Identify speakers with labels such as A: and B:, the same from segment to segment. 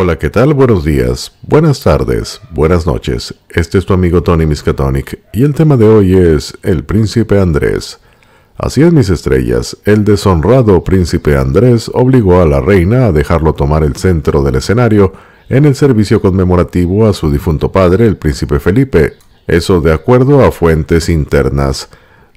A: Hola, ¿qué tal? Buenos días, buenas tardes, buenas noches. Este es tu amigo Tony Miskatonic y el tema de hoy es El Príncipe Andrés. Así es, mis estrellas, el deshonrado príncipe Andrés obligó a la reina a dejarlo tomar el centro del escenario en el servicio conmemorativo a su difunto padre, el príncipe Felipe, eso de acuerdo a fuentes internas.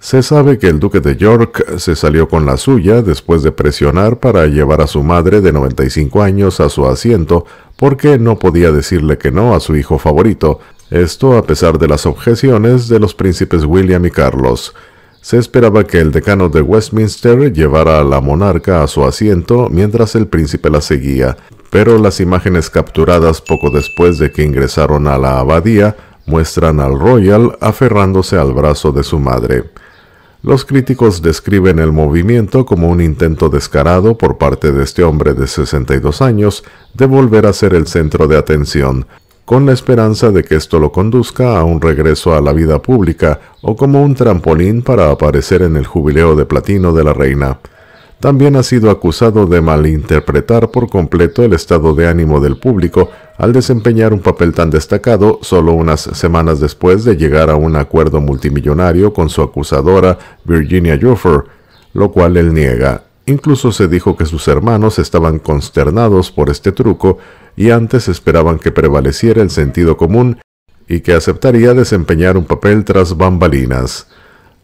A: Se sabe que el duque de York se salió con la suya después de presionar para llevar a su madre de 95 años a su asiento porque no podía decirle que no a su hijo favorito, esto a pesar de las objeciones de los príncipes William y Carlos. Se esperaba que el decano de Westminster llevara a la monarca a su asiento mientras el príncipe la seguía, pero las imágenes capturadas poco después de que ingresaron a la abadía muestran al Royal aferrándose al brazo de su madre. Los críticos describen el movimiento como un intento descarado por parte de este hombre de 62 años de volver a ser el centro de atención, con la esperanza de que esto lo conduzca a un regreso a la vida pública o como un trampolín para aparecer en el jubileo de platino de la reina también ha sido acusado de malinterpretar por completo el estado de ánimo del público al desempeñar un papel tan destacado solo unas semanas después de llegar a un acuerdo multimillonario con su acusadora Virginia Joffer, lo cual él niega. Incluso se dijo que sus hermanos estaban consternados por este truco y antes esperaban que prevaleciera el sentido común y que aceptaría desempeñar un papel tras bambalinas.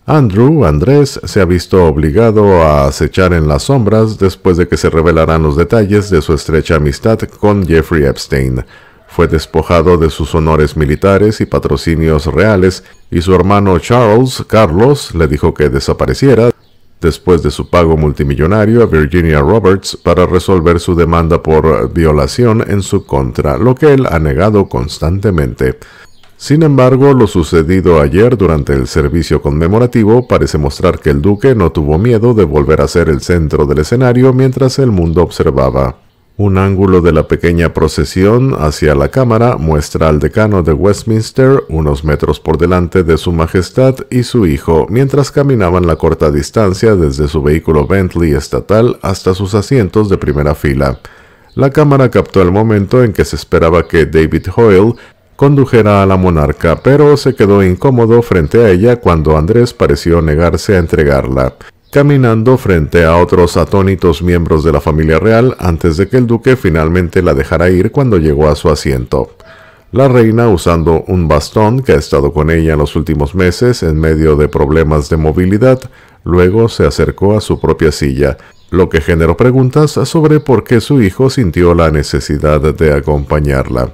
A: Andrew, Andrés, se ha visto obligado a acechar en las sombras después de que se revelaran los detalles de su estrecha amistad con Jeffrey Epstein. Fue despojado de sus honores militares y patrocinios reales y su hermano Charles, Carlos, le dijo que desapareciera después de su pago multimillonario a Virginia Roberts para resolver su demanda por violación en su contra, lo que él ha negado constantemente. Sin embargo, lo sucedido ayer durante el servicio conmemorativo parece mostrar que el duque no tuvo miedo de volver a ser el centro del escenario mientras el mundo observaba. Un ángulo de la pequeña procesión hacia la cámara muestra al decano de Westminster unos metros por delante de Su Majestad y su hijo mientras caminaban la corta distancia desde su vehículo Bentley estatal hasta sus asientos de primera fila. La cámara captó el momento en que se esperaba que David Hoyle condujera a la monarca, pero se quedó incómodo frente a ella cuando Andrés pareció negarse a entregarla, caminando frente a otros atónitos miembros de la familia real antes de que el duque finalmente la dejara ir cuando llegó a su asiento. La reina, usando un bastón que ha estado con ella en los últimos meses en medio de problemas de movilidad, luego se acercó a su propia silla, lo que generó preguntas sobre por qué su hijo sintió la necesidad de acompañarla.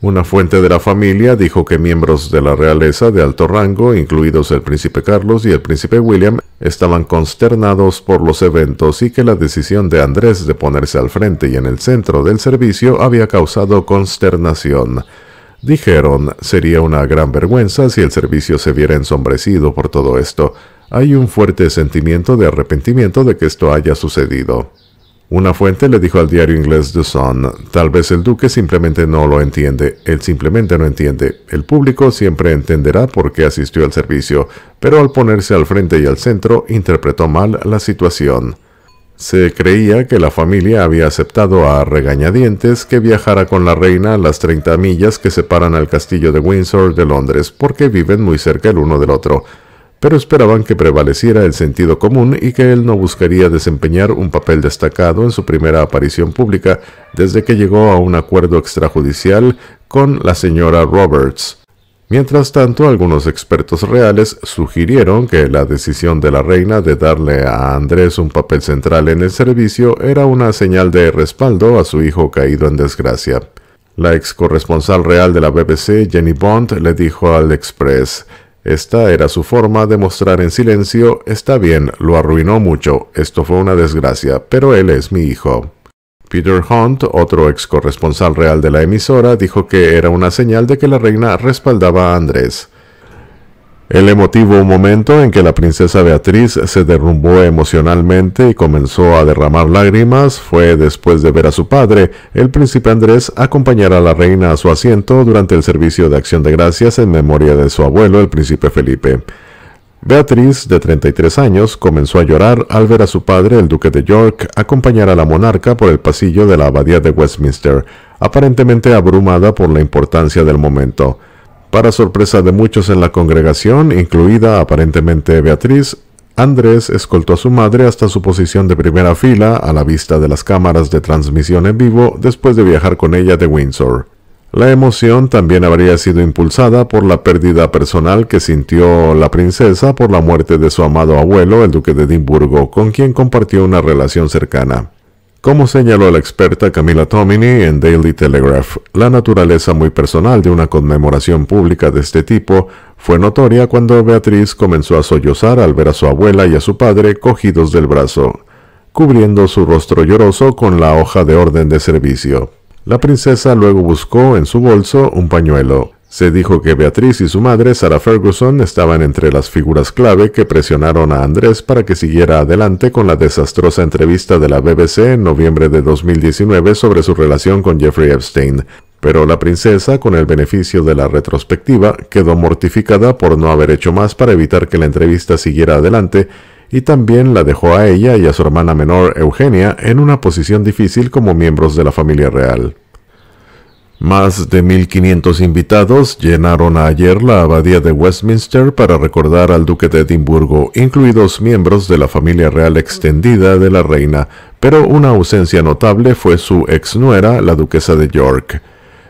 A: Una fuente de la familia dijo que miembros de la realeza de alto rango, incluidos el príncipe Carlos y el príncipe William, estaban consternados por los eventos y que la decisión de Andrés de ponerse al frente y en el centro del servicio había causado consternación. Dijeron, sería una gran vergüenza si el servicio se viera ensombrecido por todo esto. Hay un fuerte sentimiento de arrepentimiento de que esto haya sucedido. Una fuente le dijo al diario inglés The Sun, tal vez el duque simplemente no lo entiende, él simplemente no entiende, el público siempre entenderá por qué asistió al servicio, pero al ponerse al frente y al centro interpretó mal la situación. Se creía que la familia había aceptado a regañadientes que viajara con la reina a las 30 millas que separan al castillo de Windsor de Londres porque viven muy cerca el uno del otro pero esperaban que prevaleciera el sentido común y que él no buscaría desempeñar un papel destacado en su primera aparición pública desde que llegó a un acuerdo extrajudicial con la señora Roberts. Mientras tanto, algunos expertos reales sugirieron que la decisión de la reina de darle a Andrés un papel central en el servicio era una señal de respaldo a su hijo caído en desgracia. La ex corresponsal real de la BBC, Jenny Bond, le dijo al Express, esta era su forma de mostrar en silencio, está bien, lo arruinó mucho, esto fue una desgracia, pero él es mi hijo. Peter Hunt, otro ex corresponsal real de la emisora, dijo que era una señal de que la reina respaldaba a Andrés. El emotivo momento en que la princesa Beatriz se derrumbó emocionalmente y comenzó a derramar lágrimas fue después de ver a su padre, el príncipe Andrés, acompañar a la reina a su asiento durante el servicio de acción de gracias en memoria de su abuelo, el príncipe Felipe. Beatriz, de 33 años, comenzó a llorar al ver a su padre, el duque de York, acompañar a la monarca por el pasillo de la abadía de Westminster, aparentemente abrumada por la importancia del momento. Para sorpresa de muchos en la congregación, incluida aparentemente Beatriz, Andrés escoltó a su madre hasta su posición de primera fila a la vista de las cámaras de transmisión en vivo después de viajar con ella de Windsor. La emoción también habría sido impulsada por la pérdida personal que sintió la princesa por la muerte de su amado abuelo, el duque de Edimburgo, con quien compartió una relación cercana. Como señaló la experta Camila Tomini en Daily Telegraph, la naturaleza muy personal de una conmemoración pública de este tipo fue notoria cuando Beatriz comenzó a sollozar al ver a su abuela y a su padre cogidos del brazo, cubriendo su rostro lloroso con la hoja de orden de servicio. La princesa luego buscó en su bolso un pañuelo, se dijo que Beatriz y su madre, Sarah Ferguson, estaban entre las figuras clave que presionaron a Andrés para que siguiera adelante con la desastrosa entrevista de la BBC en noviembre de 2019 sobre su relación con Jeffrey Epstein. Pero la princesa, con el beneficio de la retrospectiva, quedó mortificada por no haber hecho más para evitar que la entrevista siguiera adelante y también la dejó a ella y a su hermana menor Eugenia en una posición difícil como miembros de la familia real. Más de 1.500 invitados llenaron ayer la abadía de Westminster para recordar al duque de Edimburgo, incluidos miembros de la familia real extendida de la reina, pero una ausencia notable fue su exnuera, la duquesa de York.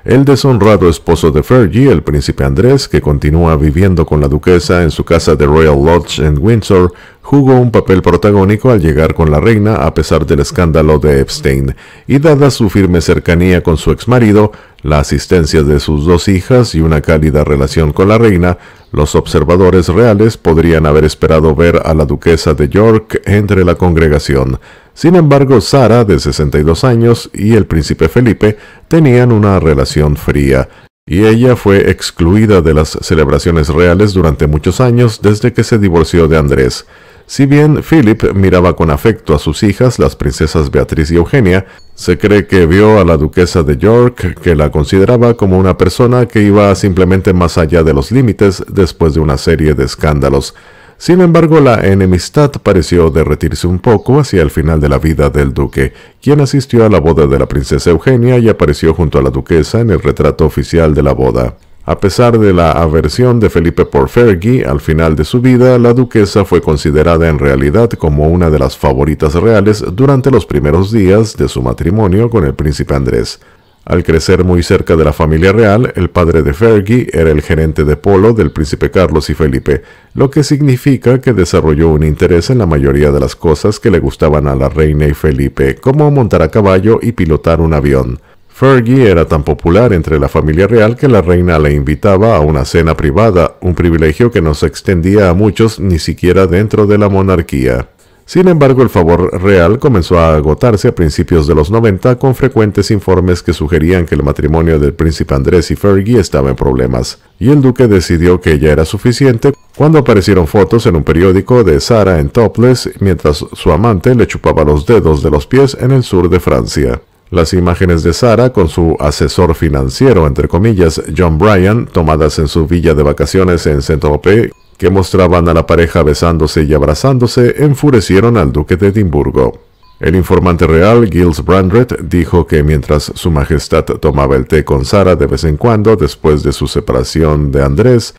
A: El deshonrado esposo de Fergie, el príncipe Andrés, que continúa viviendo con la duquesa en su casa de Royal Lodge en Windsor, jugó un papel protagónico al llegar con la reina a pesar del escándalo de Epstein, y dada su firme cercanía con su exmarido, la asistencia de sus dos hijas y una cálida relación con la reina, los observadores reales podrían haber esperado ver a la duquesa de York entre la congregación. Sin embargo, Sara, de 62 años, y el príncipe Felipe tenían una relación fría, y ella fue excluida de las celebraciones reales durante muchos años desde que se divorció de Andrés. Si bien Philip miraba con afecto a sus hijas, las princesas Beatriz y Eugenia, se cree que vio a la duquesa de York, que la consideraba como una persona que iba simplemente más allá de los límites después de una serie de escándalos. Sin embargo, la enemistad pareció derretirse un poco hacia el final de la vida del duque, quien asistió a la boda de la princesa Eugenia y apareció junto a la duquesa en el retrato oficial de la boda. A pesar de la aversión de Felipe por Fergie, al final de su vida, la duquesa fue considerada en realidad como una de las favoritas reales durante los primeros días de su matrimonio con el príncipe Andrés. Al crecer muy cerca de la familia real, el padre de Fergie era el gerente de polo del príncipe Carlos y Felipe, lo que significa que desarrolló un interés en la mayoría de las cosas que le gustaban a la reina y Felipe, como montar a caballo y pilotar un avión. Fergie era tan popular entre la familia real que la reina le invitaba a una cena privada, un privilegio que no se extendía a muchos ni siquiera dentro de la monarquía. Sin embargo, el favor real comenzó a agotarse a principios de los 90 con frecuentes informes que sugerían que el matrimonio del príncipe Andrés y Fergie estaba en problemas, y el duque decidió que ya era suficiente cuando aparecieron fotos en un periódico de Sara en topless mientras su amante le chupaba los dedos de los pies en el sur de Francia. Las imágenes de Sara con su asesor financiero, entre comillas, John Bryan, tomadas en su villa de vacaciones en Saint-Tropez, que mostraban a la pareja besándose y abrazándose, enfurecieron al duque de Edimburgo. El informante real, Giles Brandreth dijo que mientras su majestad tomaba el té con Sara de vez en cuando después de su separación de Andrés,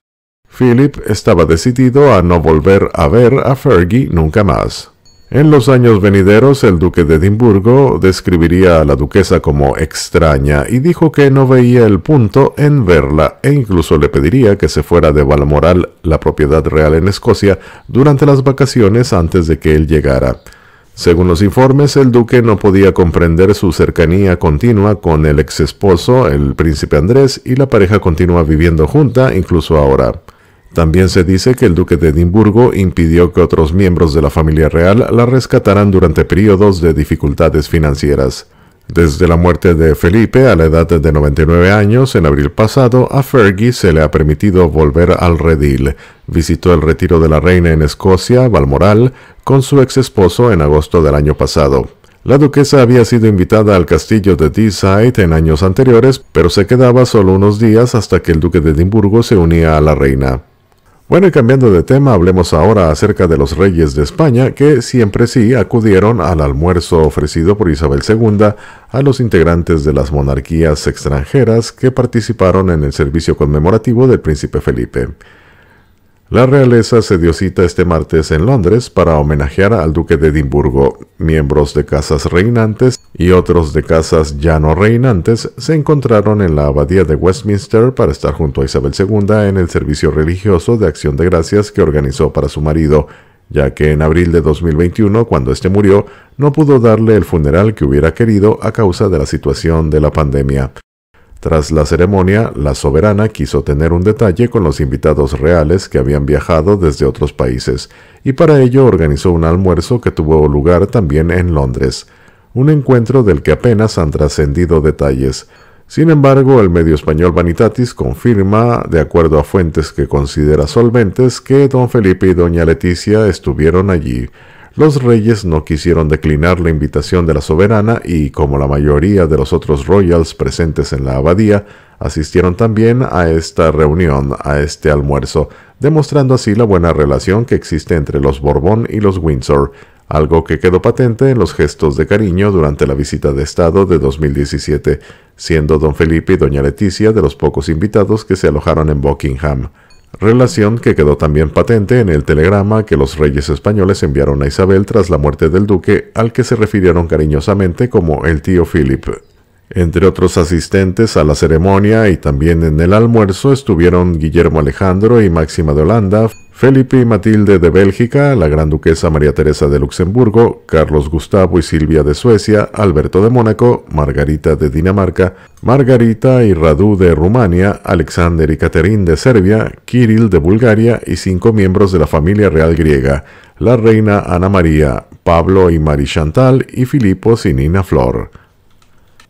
A: Philip estaba decidido a no volver a ver a Fergie nunca más. En los años venideros, el duque de Edimburgo describiría a la duquesa como extraña y dijo que no veía el punto en verla e incluso le pediría que se fuera de Balmoral, la propiedad real en Escocia, durante las vacaciones antes de que él llegara. Según los informes, el duque no podía comprender su cercanía continua con el ex esposo, el príncipe Andrés, y la pareja continúa viviendo junta incluso ahora. También se dice que el duque de Edimburgo impidió que otros miembros de la familia real la rescataran durante periodos de dificultades financieras. Desde la muerte de Felipe a la edad de 99 años en abril pasado, a Fergie se le ha permitido volver al redil. Visitó el retiro de la reina en Escocia, Balmoral, con su ex esposo en agosto del año pasado. La duquesa había sido invitada al castillo de Deeside en años anteriores, pero se quedaba solo unos días hasta que el duque de Edimburgo se unía a la reina. Bueno, y cambiando de tema, hablemos ahora acerca de los reyes de España, que siempre sí acudieron al almuerzo ofrecido por Isabel II a los integrantes de las monarquías extranjeras que participaron en el servicio conmemorativo del príncipe Felipe. La realeza se dio cita este martes en Londres para homenajear al duque de Edimburgo. Miembros de casas reinantes y otros de casas ya no reinantes se encontraron en la abadía de Westminster para estar junto a Isabel II en el servicio religioso de acción de gracias que organizó para su marido, ya que en abril de 2021, cuando éste murió, no pudo darle el funeral que hubiera querido a causa de la situación de la pandemia. Tras la ceremonia, la soberana quiso tener un detalle con los invitados reales que habían viajado desde otros países, y para ello organizó un almuerzo que tuvo lugar también en Londres, un encuentro del que apenas han trascendido detalles. Sin embargo, el medio español Vanitatis confirma, de acuerdo a fuentes que considera solventes, que don Felipe y doña Leticia estuvieron allí, los reyes no quisieron declinar la invitación de la soberana y, como la mayoría de los otros royals presentes en la abadía, asistieron también a esta reunión, a este almuerzo, demostrando así la buena relación que existe entre los Borbón y los Windsor, algo que quedó patente en los gestos de cariño durante la visita de Estado de 2017, siendo don Felipe y doña Leticia de los pocos invitados que se alojaron en Buckingham relación que quedó también patente en el telegrama que los reyes españoles enviaron a Isabel tras la muerte del duque, al que se refirieron cariñosamente como el tío Philip. Entre otros asistentes a la ceremonia y también en el almuerzo estuvieron Guillermo Alejandro y Máxima de Holanda, Felipe y Matilde de Bélgica, la Gran Duquesa María Teresa de Luxemburgo, Carlos Gustavo y Silvia de Suecia, Alberto de Mónaco, Margarita de Dinamarca, Margarita y Radu de Rumania, Alexander y Caterín de Serbia, Kirill de Bulgaria y cinco miembros de la familia real griega, la reina Ana María, Pablo y Marie Chantal y Filipos y Nina Flor.